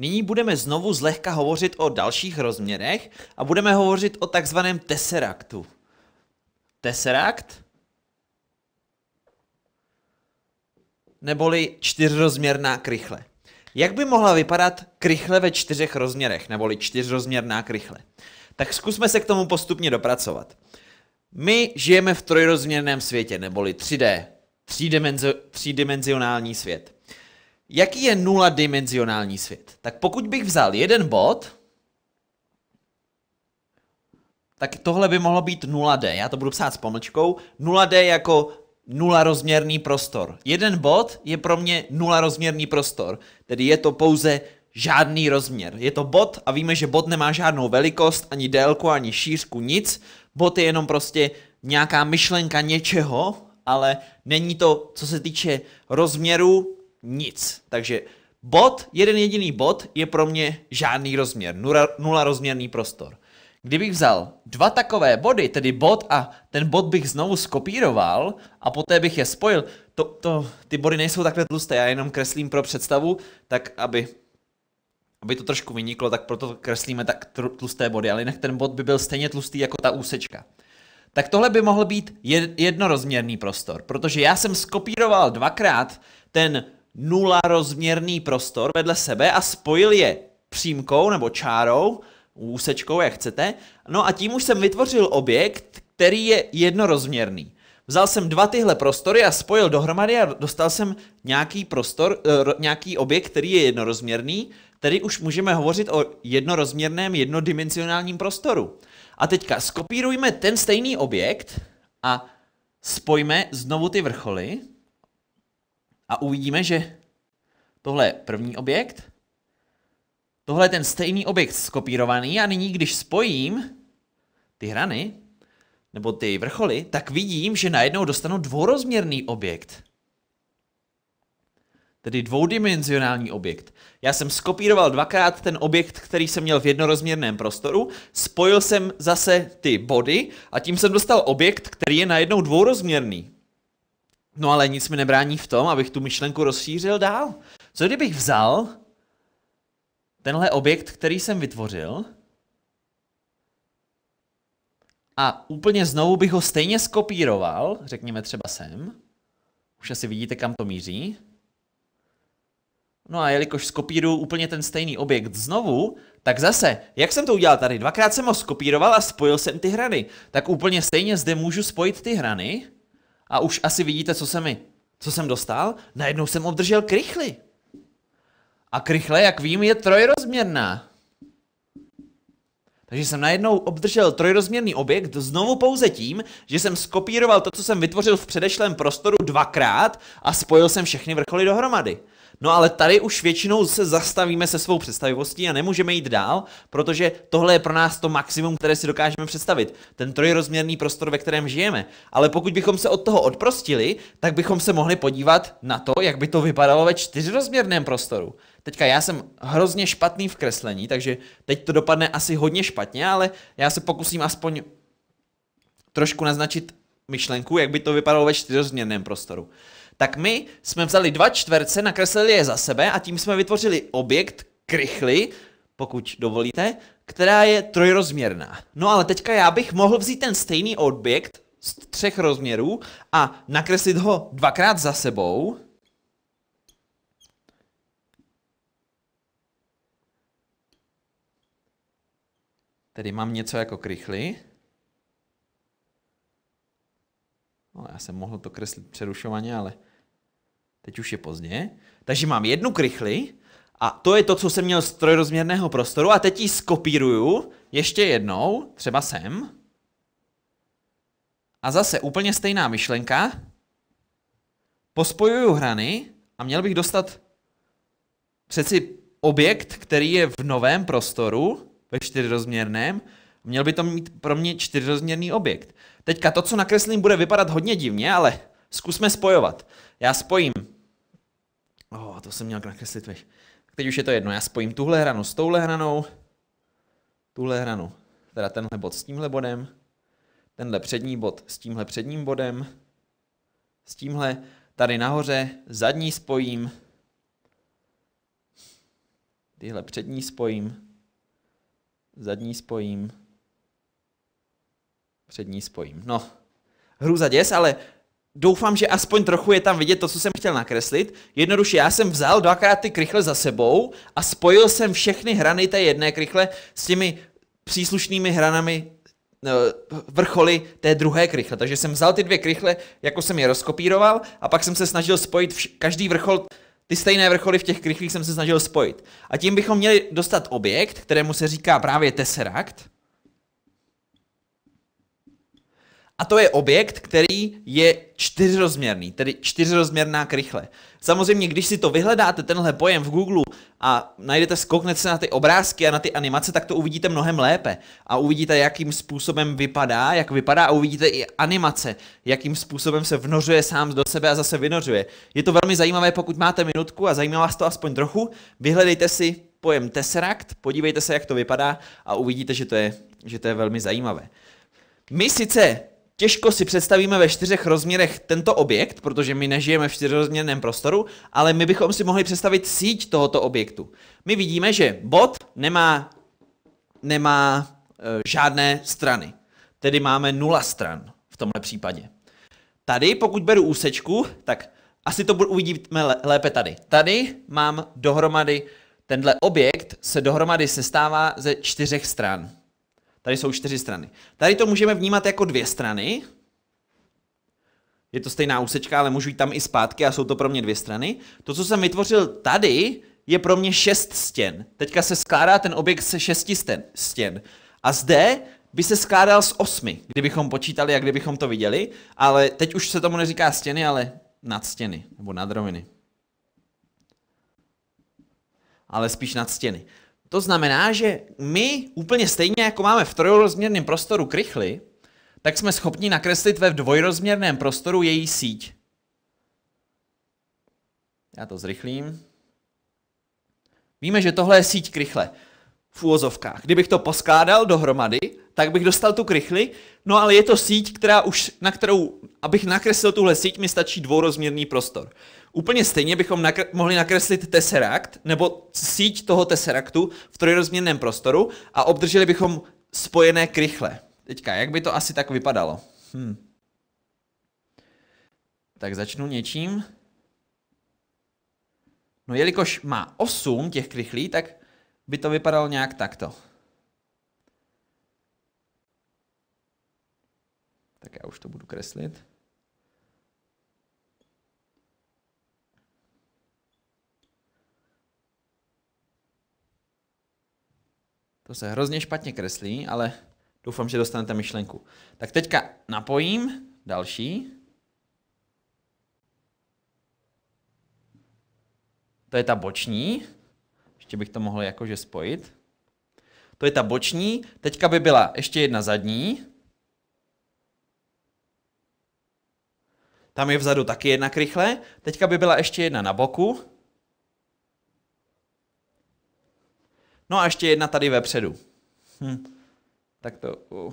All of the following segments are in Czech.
Nyní budeme znovu zlehka hovořit o dalších rozměrech a budeme hovořit o takzvaném Tesseractu. Tesseract? neboli čtyřrozměrná krychle. Jak by mohla vypadat krychle ve čtyřech rozměrech, neboli čtyřrozměrná krychle? Tak zkusme se k tomu postupně dopracovat. My žijeme v trojrozměrném světě, neboli 3D, třídimenzionální svět. Jaký je nula dimenzionální svět? Tak pokud bych vzal jeden bod, tak tohle by mohlo být 0D. Já to budu psát s pomlčkou. 0D jako nula rozměrný prostor. Jeden bod je pro mě nula rozměrný prostor, tedy je to pouze žádný rozměr. Je to bod a víme, že bod nemá žádnou velikost, ani délku, ani šířku, nic. Bod je jenom prostě nějaká myšlenka něčeho, ale není to, co se týče rozměru, nic. Takže bod, jeden jediný bod je pro mě žádný rozměr, nula, nula rozměrný prostor. Kdybych vzal dva takové body, tedy bod a ten bod bych znovu skopíroval a poté bych je spojil, to, to, ty body nejsou takhle tlusté, já jenom kreslím pro představu, tak aby, aby to trošku vyniklo, tak proto kreslíme tak tlusté body, ale jinak ten bod by byl stejně tlustý jako ta úsečka. Tak tohle by mohl být jednorozměrný prostor, protože já jsem skopíroval dvakrát ten nula rozměrný prostor vedle sebe a spojil je přímkou nebo čárou, úsečkou, jak chcete. No a tím už jsem vytvořil objekt, který je jednorozměrný. Vzal jsem dva tyhle prostory a spojil dohromady a dostal jsem nějaký prostor, eh, nějaký objekt, který je jednorozměrný. Tedy už můžeme hovořit o jednorozměrném, jednodimenzionálním prostoru. A teďka skopírujme ten stejný objekt a spojme znovu ty vrcholy. A uvidíme, že tohle je první objekt. Tohle je ten stejný objekt skopírovaný a nyní, když spojím ty hrany, nebo ty vrcholy, tak vidím, že najednou dostanu dvourozměrný objekt. Tedy dvoudimenzionální objekt. Já jsem skopíroval dvakrát ten objekt, který jsem měl v jednorozměrném prostoru, spojil jsem zase ty body a tím jsem dostal objekt, který je najednou dvourozměrný. No ale nic mi nebrání v tom, abych tu myšlenku rozšířil dál. Co kdybych vzal tenhle objekt, který jsem vytvořil, a úplně znovu bych ho stejně skopíroval, řekněme třeba sem, už asi vidíte, kam to míří. No a jelikož skopíruju úplně ten stejný objekt znovu, tak zase, jak jsem to udělal tady? Dvakrát jsem ho skopíroval a spojil jsem ty hrany. Tak úplně stejně zde můžu spojit ty hrany a už asi vidíte, co se mi, co jsem dostal, najednou jsem obdržel krychly. A krychle, jak vím, je trojrozměrná. Takže jsem najednou obdržel trojrozměrný objekt znovu pouze tím, že jsem skopíroval to, co jsem vytvořil v předešlém prostoru dvakrát a spojil jsem všechny vrcholy dohromady. No ale tady už většinou se zastavíme se svou představivostí a nemůžeme jít dál, protože tohle je pro nás to maximum, které si dokážeme představit. Ten trojrozměrný prostor, ve kterém žijeme. Ale pokud bychom se od toho odprostili, tak bychom se mohli podívat na to, jak by to vypadalo ve čtyřrozměrném prostoru. Teďka já jsem hrozně špatný v kreslení, takže teď to dopadne asi hodně špatně, ale já se pokusím aspoň trošku naznačit myšlenku, jak by to vypadalo ve čtyřrozměrném prostoru. Tak my jsme vzali dva čtverce, nakreslili je za sebe a tím jsme vytvořili objekt krychly, pokud dovolíte, která je trojrozměrná. No ale teďka já bych mohl vzít ten stejný objekt z třech rozměrů a nakreslit ho dvakrát za sebou. Tedy mám něco jako krychly. No, já jsem mohl to kreslit přerušovaně, ale teď už je pozdě. Takže mám jednu krychli a to je to, co jsem měl z trojrozměrného prostoru a teď ji skopíruju ještě jednou, třeba sem. A zase úplně stejná myšlenka. Pospojuju hrany a měl bych dostat přeci objekt, který je v novém prostoru, ve čtyřrozměrném, Měl by to mít pro mě čtyřrozměrný objekt. Teďka to, co nakreslím, bude vypadat hodně divně, ale zkusme spojovat. Já spojím. Oh, to jsem měl nakreslit, veš. Teď už je to jedno. Já spojím tuhle hranu s touhle hranou, tuhle hranu, teda tenhle bod s tímhle bodem, tenhle přední bod s tímhle předním bodem, s tímhle tady nahoře zadní spojím, tyhle přední spojím, zadní spojím, před ní spojím. No, hru za děs, ale doufám, že aspoň trochu je tam vidět to, co jsem chtěl nakreslit. Jednoduše, já jsem vzal dvakrát ty krychle za sebou a spojil jsem všechny hrany té jedné krychle s těmi příslušnými hranami no, vrcholy té druhé krychle. Takže jsem vzal ty dvě krychle, jako jsem je rozkopíroval a pak jsem se snažil spojit vš- každý vrchol, ty stejné vrcholy v těch krychlích jsem se snažil spojit. A tím bychom měli dostat objekt, kterému se říká právě Tesseract, A to je objekt, který je čtyřrozměrný, tedy čtyřrozměrná krychle. Samozřejmě, když si to vyhledáte, tenhle pojem v Google a najdete, skoknete se na ty obrázky a na ty animace, tak to uvidíte mnohem lépe. A uvidíte, jakým způsobem vypadá, jak vypadá a uvidíte i animace, jakým způsobem se vnořuje sám do sebe a zase vynořuje. Je to velmi zajímavé, pokud máte minutku a zajímá vás to aspoň trochu, vyhledejte si pojem Tesseract, podívejte se, jak to vypadá a uvidíte, že to je, že to je velmi zajímavé. My sice Těžko si představíme ve čtyřech rozměrech tento objekt, protože my nežijeme v čtyřrozměrném prostoru, ale my bychom si mohli představit síť tohoto objektu. My vidíme, že bod nemá, nemá e, žádné strany, tedy máme nula stran v tomhle případě. Tady, pokud beru úsečku, tak asi to uvidíme lépe tady. Tady mám dohromady, tenhle objekt se dohromady sestává ze čtyřech stran. Tady jsou čtyři strany. Tady to můžeme vnímat jako dvě strany. Je to stejná úsečka, ale můžu jít tam i zpátky a jsou to pro mě dvě strany. To, co jsem vytvořil tady, je pro mě šest stěn. Teďka se skládá ten objekt se šesti stěn. A zde by se skládal z osmi, kdybychom počítali a kdybychom to viděli, ale teď už se tomu neříká stěny, ale nad stěny, nebo nad roviny. Ale spíš nad stěny. To znamená, že my úplně stejně, jako máme v trojrozměrném prostoru krychly, tak jsme schopni nakreslit ve dvojrozměrném prostoru její síť. Já to zrychlím. Víme, že tohle je síť krychle v úvozovkách. Kdybych to poskládal dohromady, tak bych dostal tu krychli, no ale je to síť, která už, na kterou, abych nakreslil tuhle síť, mi stačí dvourozměrný prostor. Úplně stejně bychom nakr- mohli nakreslit Tesseract nebo síť toho Tesseractu v trojrozměrném prostoru a obdrželi bychom spojené krychle. Teďka, jak by to asi tak vypadalo? Hm. Tak začnu něčím. No jelikož má 8 těch krychlí, tak by to vypadalo nějak takto. Tak já už to budu kreslit. To se hrozně špatně kreslí, ale doufám, že dostanete myšlenku. Tak teďka napojím další. To je ta boční. Ještě bych to mohl jakože spojit. To je ta boční. Teďka by byla ještě jedna zadní. Tam je vzadu taky jedna krychle. Teďka by byla ještě jedna na boku. No a ještě jedna tady vepředu. Hm. Tak to... Uh.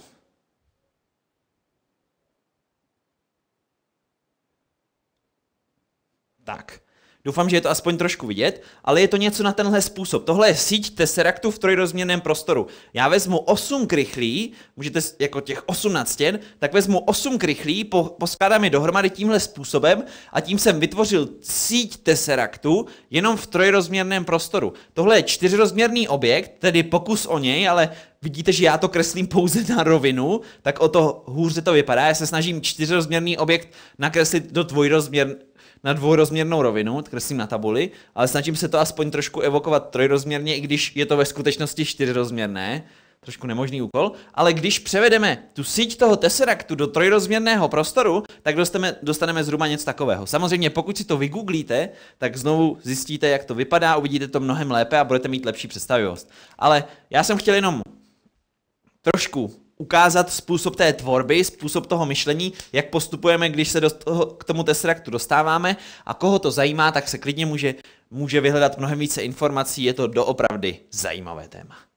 Tak. Doufám, že je to aspoň trošku vidět, ale je to něco na tenhle způsob. Tohle je síť Tesseractu v trojrozměrném prostoru. Já vezmu 8 krychlí, můžete jako těch 18 stěn, tak vezmu 8 krychlí, po, poskládám je dohromady tímhle způsobem a tím jsem vytvořil síť Tesseractu jenom v trojrozměrném prostoru. Tohle je čtyřrozměrný objekt, tedy pokus o něj, ale vidíte, že já to kreslím pouze na rovinu, tak o to hůře to vypadá. Já se snažím čtyřrozměrný objekt nakreslit do dvojrozměrného na dvourozměrnou rovinu, kreslím na tabuli, ale snažím se to aspoň trošku evokovat trojrozměrně, i když je to ve skutečnosti čtyřrozměrné, trošku nemožný úkol, ale když převedeme tu síť toho Tesseractu do trojrozměrného prostoru, tak dostaneme, dostaneme zhruba něco takového. Samozřejmě, pokud si to vygooglíte, tak znovu zjistíte, jak to vypadá, uvidíte to mnohem lépe a budete mít lepší představivost. Ale já jsem chtěl jenom trošku ukázat způsob té tvorby, způsob toho myšlení, jak postupujeme, když se do toho, k tomu Tesseractu dostáváme a koho to zajímá, tak se klidně může, může vyhledat mnohem více informací, je to doopravdy zajímavé téma.